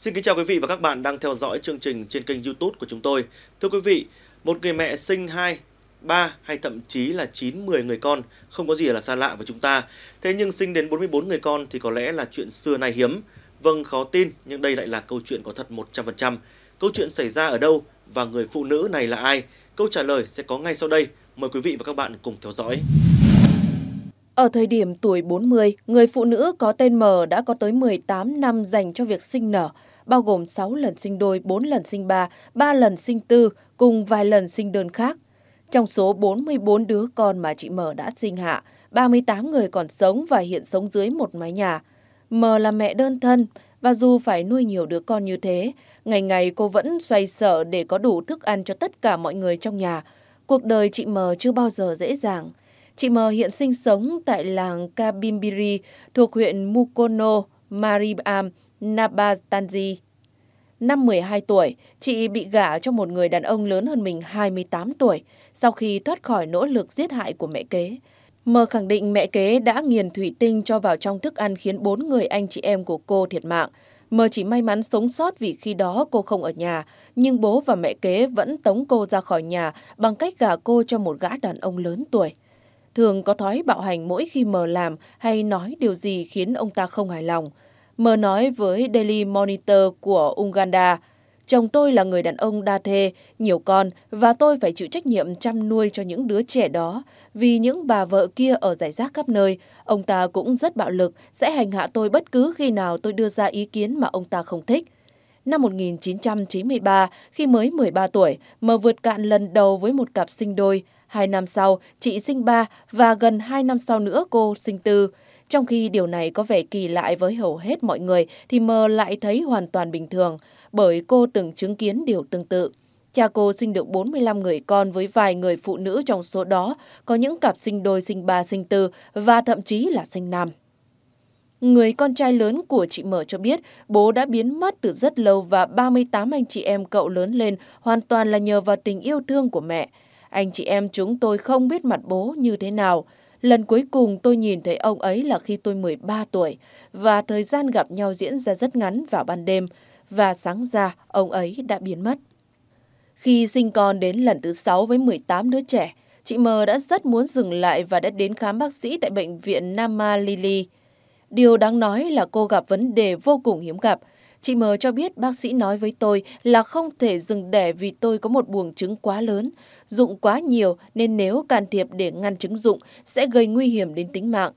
Xin kính chào quý vị và các bạn đang theo dõi chương trình trên kênh YouTube của chúng tôi. Thưa quý vị, một người mẹ sinh 2, 3 hay thậm chí là 9, 10 người con không có gì là xa lạ với chúng ta. Thế nhưng sinh đến 44 người con thì có lẽ là chuyện xưa nay hiếm. Vâng, khó tin, nhưng đây lại là câu chuyện có thật 100%. Câu chuyện xảy ra ở đâu và người phụ nữ này là ai? Câu trả lời sẽ có ngay sau đây. Mời quý vị và các bạn cùng theo dõi. Ở thời điểm tuổi 40, người phụ nữ có tên M đã có tới 18 năm dành cho việc sinh nở bao gồm 6 lần sinh đôi, 4 lần sinh ba, 3 lần sinh tư cùng vài lần sinh đơn khác. Trong số 44 đứa con mà chị Mờ đã sinh hạ, 38 người còn sống và hiện sống dưới một mái nhà. Mờ là mẹ đơn thân và dù phải nuôi nhiều đứa con như thế, ngày ngày cô vẫn xoay sở để có đủ thức ăn cho tất cả mọi người trong nhà. Cuộc đời chị Mờ chưa bao giờ dễ dàng. Chị Mờ hiện sinh sống tại làng Kabimbiri thuộc huyện Mukono, Maribam. Nabatanji. Năm 12 tuổi, chị bị gả cho một người đàn ông lớn hơn mình 28 tuổi sau khi thoát khỏi nỗ lực giết hại của mẹ kế. Mờ khẳng định mẹ kế đã nghiền thủy tinh cho vào trong thức ăn khiến bốn người anh chị em của cô thiệt mạng. Mờ chỉ may mắn sống sót vì khi đó cô không ở nhà, nhưng bố và mẹ kế vẫn tống cô ra khỏi nhà bằng cách gả cô cho một gã đàn ông lớn tuổi. Thường có thói bạo hành mỗi khi mờ làm hay nói điều gì khiến ông ta không hài lòng. Mơ nói với Daily Monitor của Uganda, Chồng tôi là người đàn ông đa thê, nhiều con và tôi phải chịu trách nhiệm chăm nuôi cho những đứa trẻ đó. Vì những bà vợ kia ở giải rác khắp nơi, ông ta cũng rất bạo lực, sẽ hành hạ tôi bất cứ khi nào tôi đưa ra ý kiến mà ông ta không thích. Năm 1993, khi mới 13 tuổi, mơ vượt cạn lần đầu với một cặp sinh đôi. Hai năm sau, chị sinh ba và gần hai năm sau nữa cô sinh tư. Trong khi điều này có vẻ kỳ lạ với hầu hết mọi người thì mờ lại thấy hoàn toàn bình thường bởi cô từng chứng kiến điều tương tự. Cha cô sinh được 45 người con với vài người phụ nữ trong số đó, có những cặp sinh đôi sinh ba sinh tư và thậm chí là sinh nam. Người con trai lớn của chị Mở cho biết bố đã biến mất từ rất lâu và 38 anh chị em cậu lớn lên hoàn toàn là nhờ vào tình yêu thương của mẹ. Anh chị em chúng tôi không biết mặt bố như thế nào. Lần cuối cùng tôi nhìn thấy ông ấy là khi tôi 13 tuổi và thời gian gặp nhau diễn ra rất ngắn vào ban đêm và sáng ra ông ấy đã biến mất. Khi sinh con đến lần thứ 6 với 18 đứa trẻ, chị M đã rất muốn dừng lại và đã đến khám bác sĩ tại bệnh viện Nama Lily. Điều đáng nói là cô gặp vấn đề vô cùng hiếm gặp – Chị M cho biết bác sĩ nói với tôi là không thể dừng đẻ vì tôi có một buồng trứng quá lớn, dụng quá nhiều nên nếu can thiệp để ngăn trứng dụng sẽ gây nguy hiểm đến tính mạng.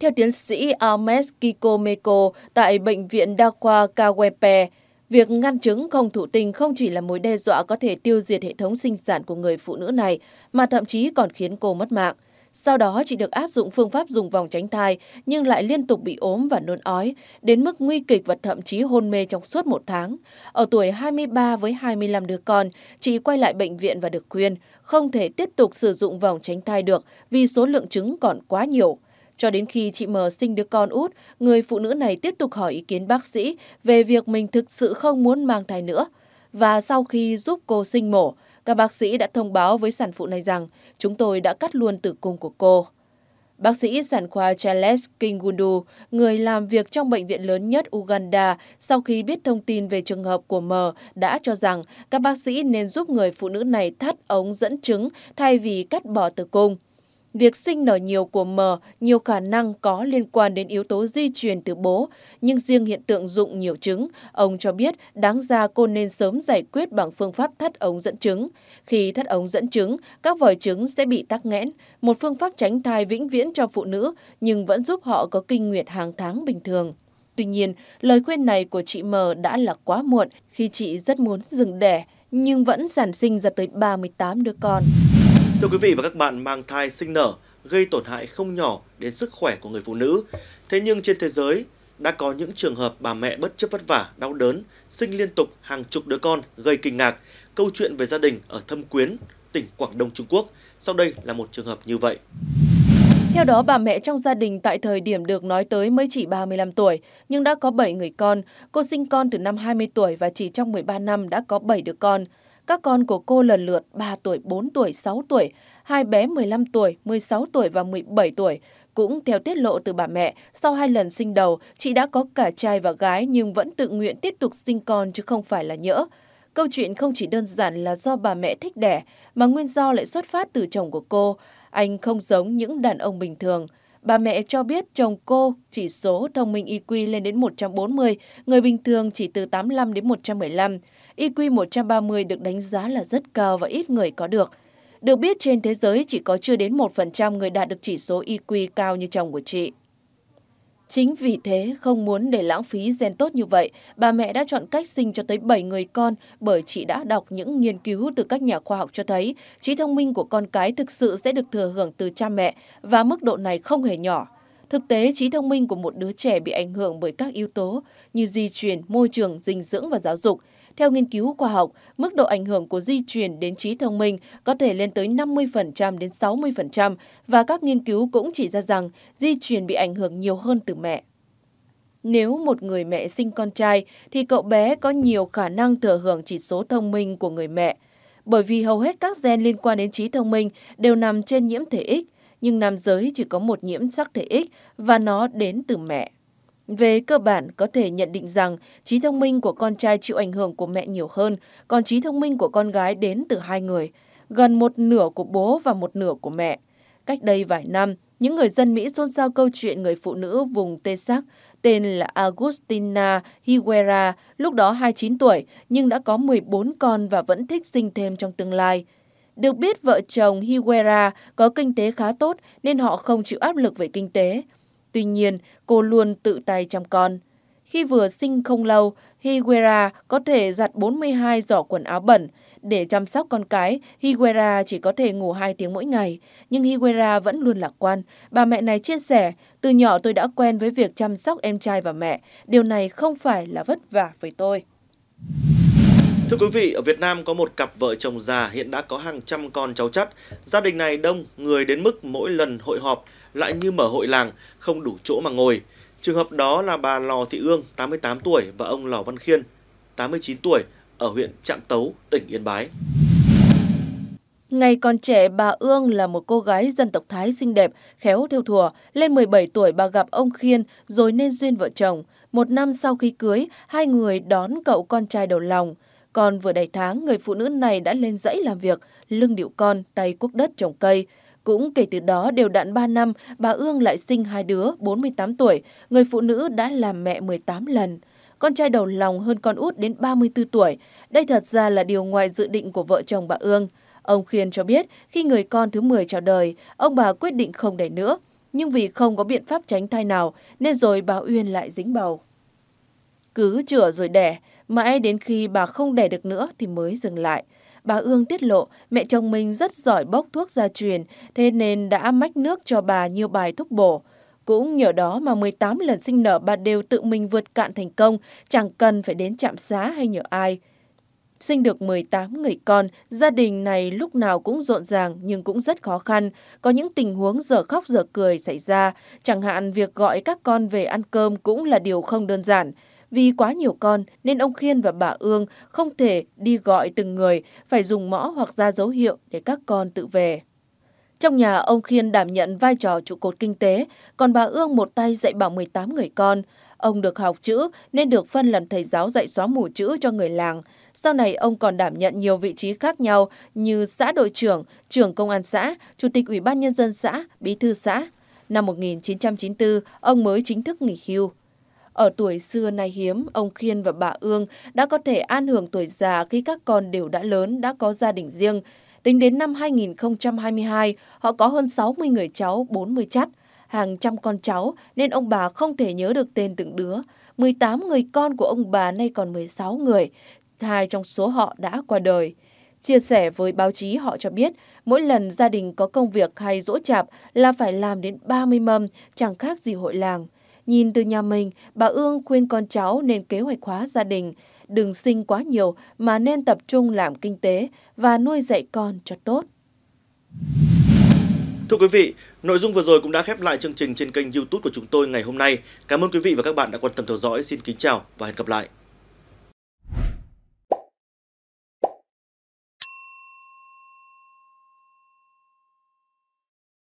Theo tiến sĩ Almes Kikomeko tại Bệnh viện Đa khoa Kawepe, Việc ngăn trứng không thụ tinh không chỉ là mối đe dọa có thể tiêu diệt hệ thống sinh sản của người phụ nữ này, mà thậm chí còn khiến cô mất mạng. Sau đó chị được áp dụng phương pháp dùng vòng tránh thai nhưng lại liên tục bị ốm và nôn ói, đến mức nguy kịch và thậm chí hôn mê trong suốt một tháng. Ở tuổi 23 với 25 đứa con, chị quay lại bệnh viện và được khuyên không thể tiếp tục sử dụng vòng tránh thai được vì số lượng trứng còn quá nhiều. Cho đến khi chị M sinh đứa con út, người phụ nữ này tiếp tục hỏi ý kiến bác sĩ về việc mình thực sự không muốn mang thai nữa. Và sau khi giúp cô sinh mổ, các bác sĩ đã thông báo với sản phụ này rằng chúng tôi đã cắt luôn tử cung của cô. Bác sĩ sản khoa Charles Kingundu, người làm việc trong bệnh viện lớn nhất Uganda, sau khi biết thông tin về trường hợp của M, đã cho rằng các bác sĩ nên giúp người phụ nữ này thắt ống dẫn trứng thay vì cắt bỏ tử cung. Việc sinh nở nhiều của M nhiều khả năng có liên quan đến yếu tố di truyền từ bố, nhưng riêng hiện tượng dụng nhiều trứng, ông cho biết đáng ra cô nên sớm giải quyết bằng phương pháp thắt ống dẫn trứng. Khi thắt ống dẫn trứng, các vòi trứng sẽ bị tắc nghẽn, một phương pháp tránh thai vĩnh viễn cho phụ nữ nhưng vẫn giúp họ có kinh nguyệt hàng tháng bình thường. Tuy nhiên, lời khuyên này của chị M đã là quá muộn khi chị rất muốn dừng đẻ nhưng vẫn sản sinh ra tới 38 đứa con. Thưa quý vị và các bạn, mang thai sinh nở gây tổn hại không nhỏ đến sức khỏe của người phụ nữ. Thế nhưng trên thế giới đã có những trường hợp bà mẹ bất chấp vất vả, đau đớn, sinh liên tục hàng chục đứa con gây kinh ngạc. Câu chuyện về gia đình ở Thâm Quyến, tỉnh Quảng Đông Trung Quốc. Sau đây là một trường hợp như vậy. Theo đó, bà mẹ trong gia đình tại thời điểm được nói tới mới chỉ 35 tuổi, nhưng đã có 7 người con. Cô sinh con từ năm 20 tuổi và chỉ trong 13 năm đã có 7 đứa con. Các con của cô lần lượt 3 tuổi, 4 tuổi, 6 tuổi, hai bé 15 tuổi, 16 tuổi và 17 tuổi. Cũng theo tiết lộ từ bà mẹ, sau hai lần sinh đầu, chị đã có cả trai và gái nhưng vẫn tự nguyện tiếp tục sinh con chứ không phải là nhỡ. Câu chuyện không chỉ đơn giản là do bà mẹ thích đẻ, mà nguyên do lại xuất phát từ chồng của cô. Anh không giống những đàn ông bình thường. Bà mẹ cho biết chồng cô chỉ số thông minh IQ lên đến 140, người bình thường chỉ từ 85 đến 115. IQ 130 được đánh giá là rất cao và ít người có được. Được biết trên thế giới chỉ có chưa đến 1% người đạt được chỉ số IQ cao như chồng của chị. Chính vì thế, không muốn để lãng phí gen tốt như vậy, bà mẹ đã chọn cách sinh cho tới 7 người con bởi chị đã đọc những nghiên cứu từ các nhà khoa học cho thấy trí thông minh của con cái thực sự sẽ được thừa hưởng từ cha mẹ và mức độ này không hề nhỏ. Thực tế, trí thông minh của một đứa trẻ bị ảnh hưởng bởi các yếu tố như di truyền, môi trường, dinh dưỡng và giáo dục – theo nghiên cứu khoa học, mức độ ảnh hưởng của di truyền đến trí thông minh có thể lên tới 50% đến 60% và các nghiên cứu cũng chỉ ra rằng di truyền bị ảnh hưởng nhiều hơn từ mẹ. Nếu một người mẹ sinh con trai thì cậu bé có nhiều khả năng thừa hưởng chỉ số thông minh của người mẹ, bởi vì hầu hết các gen liên quan đến trí thông minh đều nằm trên nhiễm thể X, nhưng nam giới chỉ có một nhiễm sắc thể X và nó đến từ mẹ. Về cơ bản, có thể nhận định rằng trí thông minh của con trai chịu ảnh hưởng của mẹ nhiều hơn, còn trí thông minh của con gái đến từ hai người, gần một nửa của bố và một nửa của mẹ. Cách đây vài năm, những người dân Mỹ xôn xao câu chuyện người phụ nữ vùng Texas tên là Agustina Higuera, lúc đó 29 tuổi, nhưng đã có 14 con và vẫn thích sinh thêm trong tương lai. Được biết vợ chồng Higuera có kinh tế khá tốt nên họ không chịu áp lực về kinh tế. Tuy nhiên, cô luôn tự tay chăm con. Khi vừa sinh không lâu, Higuera có thể giặt 42 giỏ quần áo bẩn. Để chăm sóc con cái, Higuera chỉ có thể ngủ 2 tiếng mỗi ngày. Nhưng Higuera vẫn luôn lạc quan. Bà mẹ này chia sẻ, từ nhỏ tôi đã quen với việc chăm sóc em trai và mẹ. Điều này không phải là vất vả với tôi. Thưa quý vị, ở Việt Nam có một cặp vợ chồng già hiện đã có hàng trăm con cháu chắt. Gia đình này đông, người đến mức mỗi lần hội họp, lại như mở hội làng, không đủ chỗ mà ngồi. Trường hợp đó là bà Lò Thị Ương, 88 tuổi và ông Lò Văn Khiên, 89 tuổi, ở huyện Trạm Tấu, tỉnh Yên Bái. Ngày còn trẻ, bà Ương là một cô gái dân tộc Thái xinh đẹp, khéo theo thùa. Lên 17 tuổi, bà gặp ông Khiên rồi nên duyên vợ chồng. Một năm sau khi cưới, hai người đón cậu con trai đầu lòng. Còn vừa đầy tháng, người phụ nữ này đã lên dãy làm việc, lưng điệu con, tay cuốc đất trồng cây. Cũng kể từ đó đều đặn 3 năm, bà Ương lại sinh hai đứa, 48 tuổi, người phụ nữ đã làm mẹ 18 lần. Con trai đầu lòng hơn con út đến 34 tuổi. Đây thật ra là điều ngoài dự định của vợ chồng bà Ương. Ông Khiên cho biết khi người con thứ 10 chào đời, ông bà quyết định không đẻ nữa. Nhưng vì không có biện pháp tránh thai nào nên rồi bà Uyên lại dính bầu. Cứ chữa rồi đẻ, mãi đến khi bà không đẻ được nữa thì mới dừng lại. Bà Ương tiết lộ mẹ chồng mình rất giỏi bốc thuốc gia truyền, thế nên đã mách nước cho bà nhiều bài thuốc bổ. Cũng nhờ đó mà 18 lần sinh nở bà đều tự mình vượt cạn thành công, chẳng cần phải đến trạm xá hay nhờ ai. Sinh được 18 người con, gia đình này lúc nào cũng rộn ràng nhưng cũng rất khó khăn. Có những tình huống giờ khóc giờ cười xảy ra, chẳng hạn việc gọi các con về ăn cơm cũng là điều không đơn giản. Vì quá nhiều con nên ông Khiên và bà Ương không thể đi gọi từng người, phải dùng mõ hoặc ra dấu hiệu để các con tự về. Trong nhà, ông Khiên đảm nhận vai trò trụ cột kinh tế, còn bà Ương một tay dạy bảo 18 người con. Ông được học chữ nên được phân làm thầy giáo dạy xóa mù chữ cho người làng. Sau này, ông còn đảm nhận nhiều vị trí khác nhau như xã đội trưởng, trưởng công an xã, chủ tịch ủy ban nhân dân xã, bí thư xã. Năm 1994, ông mới chính thức nghỉ hưu. Ở tuổi xưa nay hiếm, ông Khiên và bà Ương đã có thể an hưởng tuổi già khi các con đều đã lớn, đã có gia đình riêng. Tính đến năm 2022, họ có hơn 60 người cháu, 40 chắt, hàng trăm con cháu nên ông bà không thể nhớ được tên từng đứa. 18 người con của ông bà nay còn 16 người, hai trong số họ đã qua đời. Chia sẻ với báo chí họ cho biết, mỗi lần gia đình có công việc hay dỗ chạp là phải làm đến 30 mâm, chẳng khác gì hội làng. Nhìn từ nhà mình, bà Ương khuyên con cháu nên kế hoạch hóa gia đình, đừng sinh quá nhiều mà nên tập trung làm kinh tế và nuôi dạy con cho tốt. Thưa quý vị, nội dung vừa rồi cũng đã khép lại chương trình trên kênh YouTube của chúng tôi ngày hôm nay. Cảm ơn quý vị và các bạn đã quan tâm theo dõi. Xin kính chào và hẹn gặp lại.